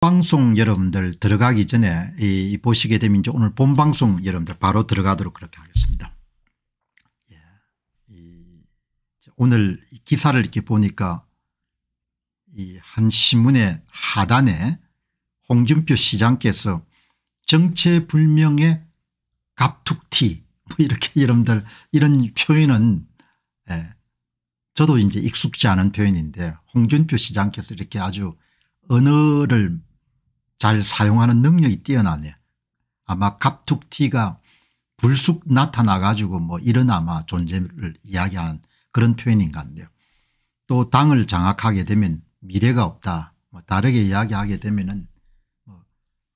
방송 여러분들 들어가기 전에 이, 보시게 되면 이제 오늘 본방송 여러분들 바로 들어가도록 그렇게 하겠습니다. 예. 오늘 기사를 이렇게 보니까 이 한 신문의 하단에 홍준표 시장께서 정체불명의 갑툭튀 뭐 이렇게 여러분들 이런 표현은 예. 저도 이제 익숙지 않은 표현인데 홍준표 시장께서 이렇게 아주 언어를 잘 사용하는 능력이 뛰어나네. 아마 갑툭튀가 불쑥 나타나 가지고 뭐 이런 아마 존재를 이야기하는 그런 표현인 것 같네요. 또 당을 장악하게 되면 미래가 없다. 뭐 다르게 이야기하게 되면은 뭐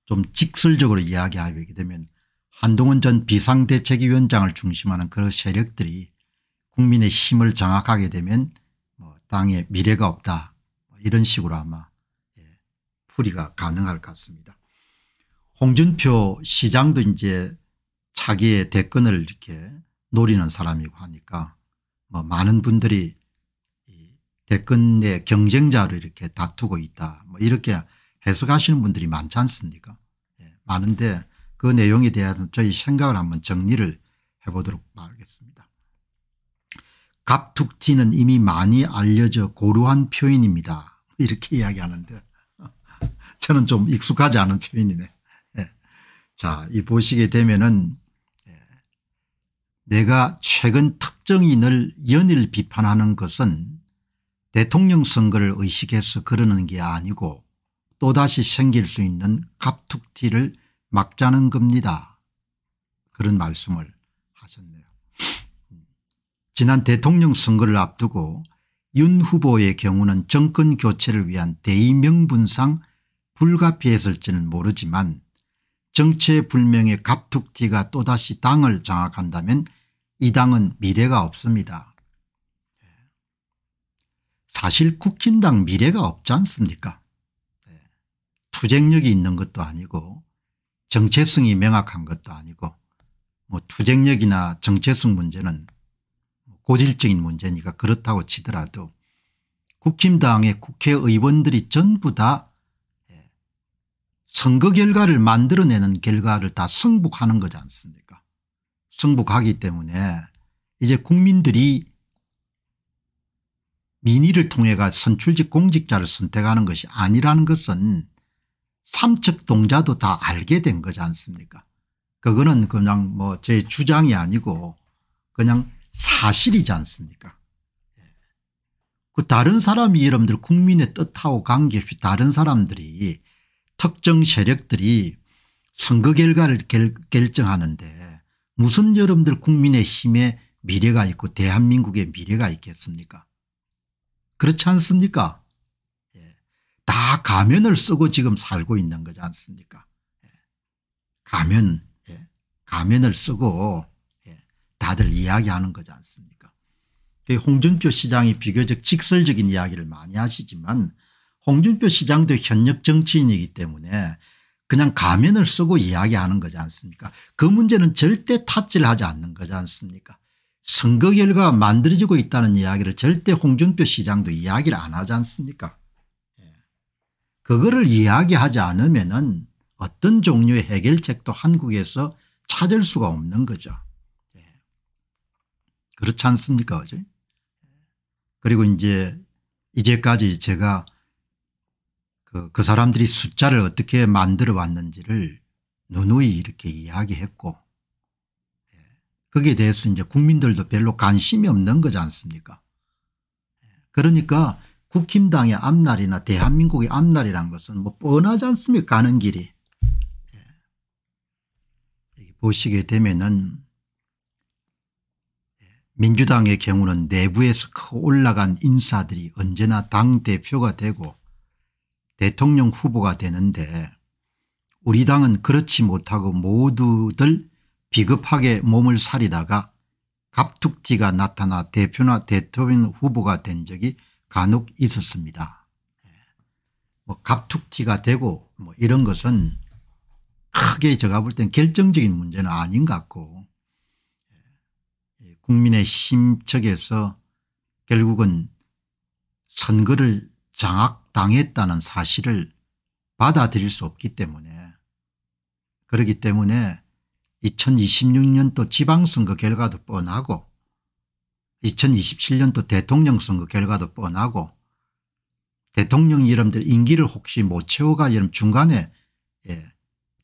좀 직설적으로 이야기하게 되면 한동훈 전 비상대책위원장을 중심하는 그런 세력들이 국민의 힘을 장악하게 되면 뭐 당에 미래가 없다. 뭐 이런 식으로 아마 풀이가 가능할 것 같습니다. 홍준표 시장도 이제 차기의 대권을 이렇게 노리는 사람이고 하니까 뭐 많은 분들이 대권 내 경쟁자로 이렇게 다투고 있다 뭐 이렇게 해석하시는 분들이 많지 않습니까 예, 많은데 그 내용에 대해서 저희 생각을 한번 정리를 해보도록 하겠습니다. 갑툭튀는 이미 많이 알려져 고루한 표현입니다. 이렇게 이야기하는데 저는 좀 익숙하지 않은 표현이네. 예. 자, 이 보시게 되면은 예. 내가 최근 특정인을 연일 비판하는 것은 대통령 선거를 의식해서 그러는 게 아니고 또다시 생길 수 있는 갑툭튀를 막자는 겁니다. 그런 말씀을 하셨네요. 지난 대통령 선거를 앞두고 윤 후보의 경우는 정권 교체를 위한 대의명분상 불가피했을지는 모르지만 정체불명의 갑툭튀가 또다시 당을 장악한다면 이 당은 미래가 없습니다. 사실 국힘당 미래가 없지 않습니까 투쟁력이 있는 것도 아니고 정체성이 명확한 것도 아니고 뭐 투쟁력이나 정체성 문제는 뭐 고질적인 문제니까 그렇다고 치더라도 국힘당의 국회의원들이 전부 다 선거 결과를 만들어내는 결과를 다 승복하는 거지 않습니까 승복하기 때문에 이제 국민들이 민의를 통해가 선출직 공직자를 선택하는 것이 아니라는 것은 삼척 동자도 다 알게 된 거지 않습니까 그거는 그냥 뭐 제 주장이 아니고 그냥 사실이지 않습니까 예. 그 다른 사람이 여러분들 국민의 뜻하고 관계없이 다른 사람들이 특정 세력들이 선거 결과를 결, 결정하는데 무슨 여러분들 국민의힘에 미래가 있고 대한민국의 미래가 있겠습니까 그렇지 않습니까 예. 다 가면을 쓰고 지금 살고 있는 거지 않습니까 예. 가면 예. 가면을 쓰고 예. 다들 이야기하는 거지 않습니까 그 홍준표 시장이 비교적 직설적인 이야기를 많이 하시지만 홍준표 시장도 현역 정치인이기 때문에 그냥 가면을 쓰고 이야기하는 거지 않습니까 그 문제는 절대 탓질하지 않는 거지 않습니까 선거 결과가 만들어지고 있다는 이야기를 절대 홍준표 시장도 이야기를 안 하지 않습니까 예. 그거를 이야기하지 않으면 은 어떤 종류의 해결책도 한국에서 찾을 수가 없는 거죠. 예. 그렇지 않습니까 어제 그리고 이제 이제까지 제가 그, 그 사람들이 숫자를 어떻게 만들어 왔는지를 누누이 이렇게 이야기했고 예, 거기에 대해서 이제 국민들도 별로 관심이 없는 거지 않습니까 예, 그러니까 국힘당의 앞날이나 대한민국의 앞날이란 것은 뭐 뻔하지 않습니까 가는 길이 예. 보시게 되면은 민주당의 경우는 내부에서 올라간 인사들이 언제나 당대표가 되고 대통령 후보가 되는데 우리 당은 그렇지 못하고 모두들 비겁하게 몸을 사리다가 갑툭튀가 나타나 대표나 대통령 후보가 된 적이 간혹 있었습니다. 예. 뭐 갑툭튀가 되고 뭐 이런 것은 크게 제가 볼땐 결정적인 문제는 아닌 것 같고 예. 국민의 힘 측에서 결국은 선거를 장악 당했다는 사실을 받아들일 수 없기 때문에 그렇기 때문에 2026년도 지방선거 결과도 뻔하고 2027년도 대통령 선거 결과도 뻔하고 대통령 여러분들 임기를 혹시 못 채워가 여름 중간에 예,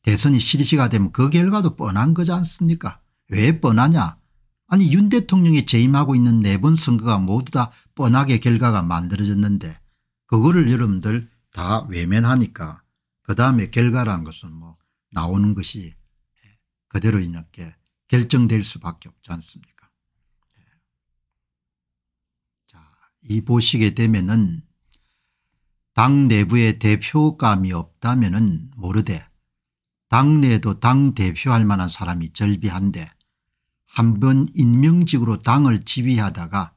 대선이 실시가 되면 그 결과도 뻔한 거지 않습니까 왜 뻔하냐 아니 윤 대통령이 재임하고 있는 네 번 선거가 모두 다 뻔하게 결과가 만들어졌는데 그거를 여러분들 다 외면하니까 그 다음에 결과라는 것은 뭐 나오는 것이 그대로 이렇게 결정될 수밖에 없지 않습니까 자, 이 보시게 되면은 당 내부에 대표감이 없다면 은 모르되 당내에도 당 대표할 만한 사람이 절비한데 한 번 인명직으로 당을 지휘하다가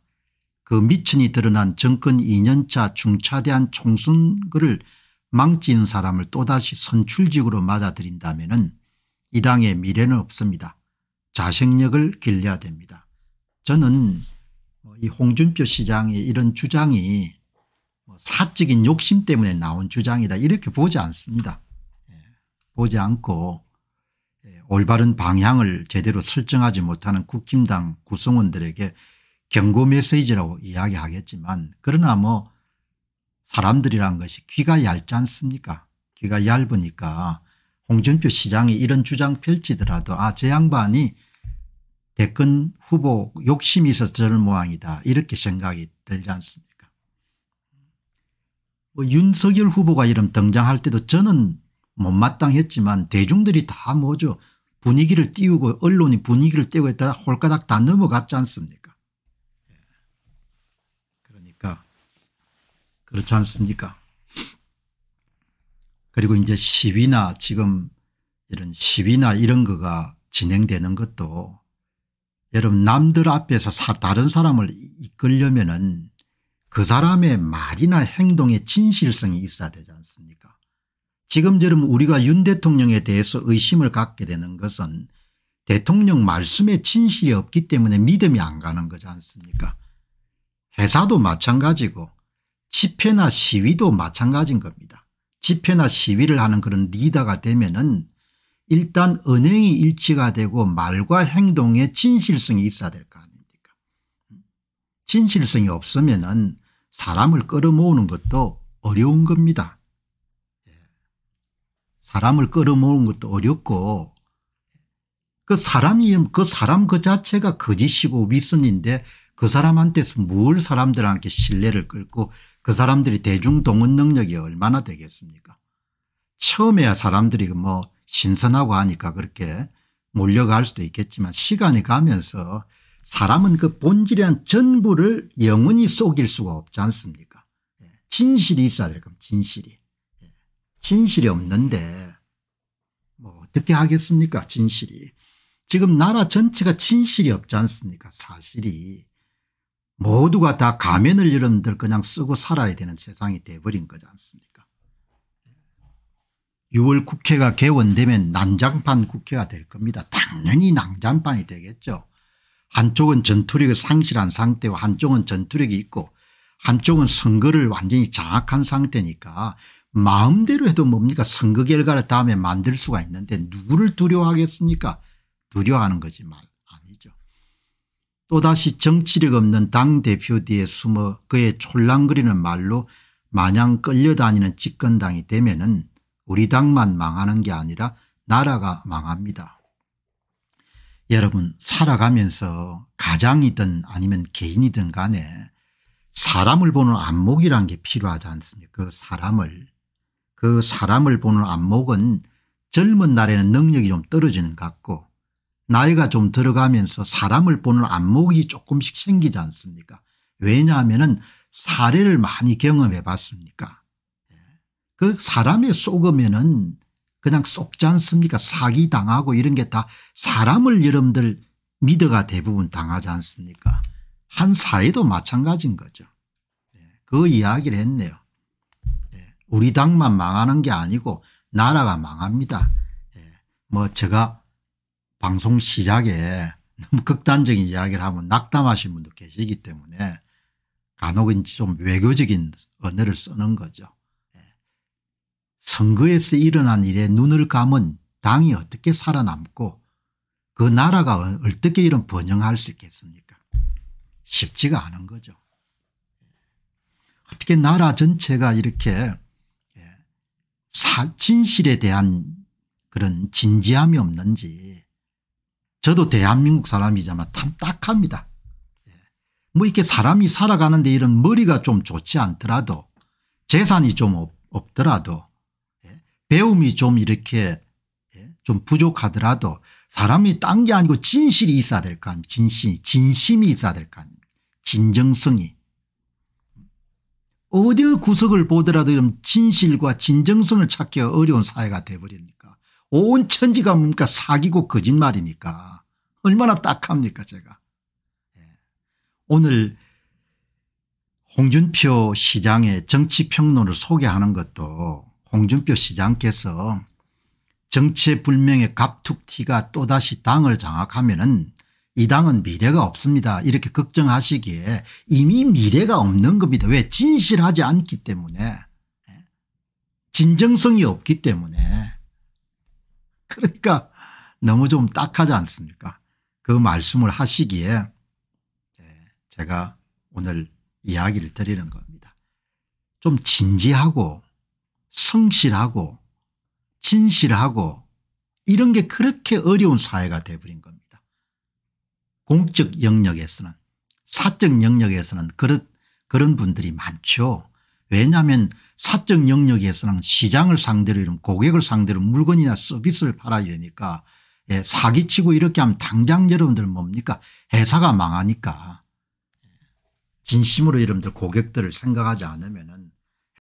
그 미천이 드러난 정권 2년차 중차대한 총선거를 망친 사람을 또다시 선출직으로 맞아들인다면 이 당의 미래는 없습니다. 자생력을 길려야 됩니다. 저는 뭐 이 홍준표 시장의 이런 주장이 뭐 사적인 욕심 때문에 나온 주장이다 이렇게 보지 않습니다. 예, 보지 않고 예, 올바른 방향을 제대로 설정하지 못하는 국힘당 구성원들에게 경고 메시지라고 이야기하겠지만 그러나 뭐 사람들이란 것이 귀가 얇지 않습니까 귀가 얇으니까 홍준표 시장이 이런 주장 펼치더라도 아제 양반이 대권 후보 욕심이 있어서 저럴 모양이다 이렇게 생각이 들지 않습니까 뭐 윤석열 후보가 이름 등장할 때도 저는 못마땅했지만 대중들이 다 뭐죠 분위기를 띄우고 언론이 분위기를 띄우고 했다가 홀가닥 다 넘어갔지 않습니까 그렇지 않습니까? 그리고 이제 시위나 지금 이런 시위나 이런 거가 진행되는 것도 여러분 남들 앞에서 다른 사람을 이끌려면은 그 사람의 말이나 행동에 진실성이 있어야 되지 않습니까? 지금처럼 우리가 윤 대통령에 대해서 의심을 갖게 되는 것은 대통령 말씀에 진실이 없기 때문에 믿음이 안 가는 거지 않습니까? 회사도 마찬가지고 집회나 시위도 마찬가지인 겁니다. 집회나 시위를 하는 그런 리더가 되면은 일단 언행이 일치가 되고 말과 행동에 진실성이 있어야 될 거 아닙니까 진실성이 없으면 은 사람을 끌어모으는 것도 어려운 겁니다. 예. 사람을 끌어모으 것도 어렵고 그 사람이 그 사람 그 자체가 거짓이고 위선인데 그 사람한테서 뭘 사람들한테 신뢰를 끌고 그 사람들이 대중 동원 능력이 얼마나 되겠습니까 처음에야 사람들이 뭐 신선하고 하니까 그렇게 몰려갈 수도 있겠지만 시간이 가면서 사람은 그 본질의 한 전부를 영원히 속일 수가 없지 않습니까 예, 진실이 있어야 될 겁니다 진실이 예, 진실이 없는데 뭐 어떻게 하겠습니까 진실이 지금 나라 전체가 진실이 없지 않습니까 사실이 모두가 다 가면을 여러분들 그냥 쓰고 살아야 되는 세상이 돼버린 거지 않습니까 6월 국회가 개원되면 난장판 국회가 될 겁니다. 당연히 난장판이 되겠죠. 한쪽은 전투력을 상실한 상태와 한쪽은 전투력이 있고 한쪽은 선거를 완전히 장악한 상태니까 마음대로 해도 뭡니까 선거 결과를 다음에 만들 수가 있는데 누구를 두려워하겠습니까 두려워하는 거지 말. 또다시 정치력 없는 당대표 뒤에 숨어 그의 촐랑거리는 말로 마냥 끌려다니는 집권당이 되면은 우리 당만 망하는 게 아니라 나라가 망합니다. 여러분 살아가면서 가장이든 아니면 개인이든 간에 사람을 보는 안목이란 게 필요하지 않습니까 그 사람을 그 사람을 보는 안목은 젊은 날에는 능력이 좀 떨어지는 것 같고 나이가 좀 들어가면서 사람을 보는 안목이 조금씩 생기지 않습니까 왜냐하면 사례를 많이 경험해 봤습니까 예. 그 사람의 속으면 은 그냥 속지 않습니까 사기당하고 이런 게 다 사람을 여러분들 믿어가 대부분 당하지 않습니까 한 사회도 마찬가지인 거죠 예. 그 이야기를 했네요 예. 우리 당만 망하는 게 아니고 나라가 망합니다 뭐 제가 방송 시작에 너무 극단적인 이야기를 하면 낙담하신 분도 계시기 때문에 간혹은 좀 외교적인 언어를 쓰는 거죠. 예. 선거에서 일어난 일에 눈을 감은 당이 어떻게 살아남고 그 나라가 어, 어떻게 이런 번영할 수 있겠습니까 쉽지가 않은 거죠. 어떻게 나라 전체가 이렇게 예, 진실에 대한 그런 진지함이 없는지 저도 대한민국 사람이지만 탐딱합니다뭐 예. 이렇게 사람이 살아가는데 이런 머리가 좀 좋지 않더라도 재산이 좀 없, 더라도 예. 배움이 좀 이렇게 예. 좀 부족하더라도 사람이 딴 게 아니고 진실이 있어야 될 거 아닙니까 진심, 진심이 있어야 될 거 아닙니까 진정성이. 어디 구석을 보더라도 이런 진실과 진정성을 찾기 어려운 사회가 돼버립니까 온 천지가 뭡니까 사기고 거짓말이니까 얼마나 딱합니까 제가. 예. 오늘 홍준표 시장의 정치평론을 소개하는 것도 홍준표 시장께서 정체불명의 갑툭튀가 또다시 당을 장악하면 은이 당은 미래가 없습니다. 이렇게 걱정하시기에 이미 미래가 없는 겁니다. 왜 진실하지 않기 때문에 예. 진정성이 없기 때문에 그러니까 너무 좀 딱하지 않습니까 그 말씀을 하시기에 예, 제가 오늘 이야기를 드리는 겁니다. 좀 진지하고 성실하고 진실하고 이런 게 그렇게 어려운 사회가 돼버린 겁니다. 공적 영역에서는 사적 영역에서는 그런, 그런 분들이 많죠. 왜냐하면 사적 영역에서는 시장을 상대로 이런 고객을 상대로 물건이나 서비스를 팔아야 되니까 예, 사기치고 이렇게 하면 당장 여러분들 뭡니까 회사가 망하니까 진심으로 여러분들 고객들을 생각하지 않으면 은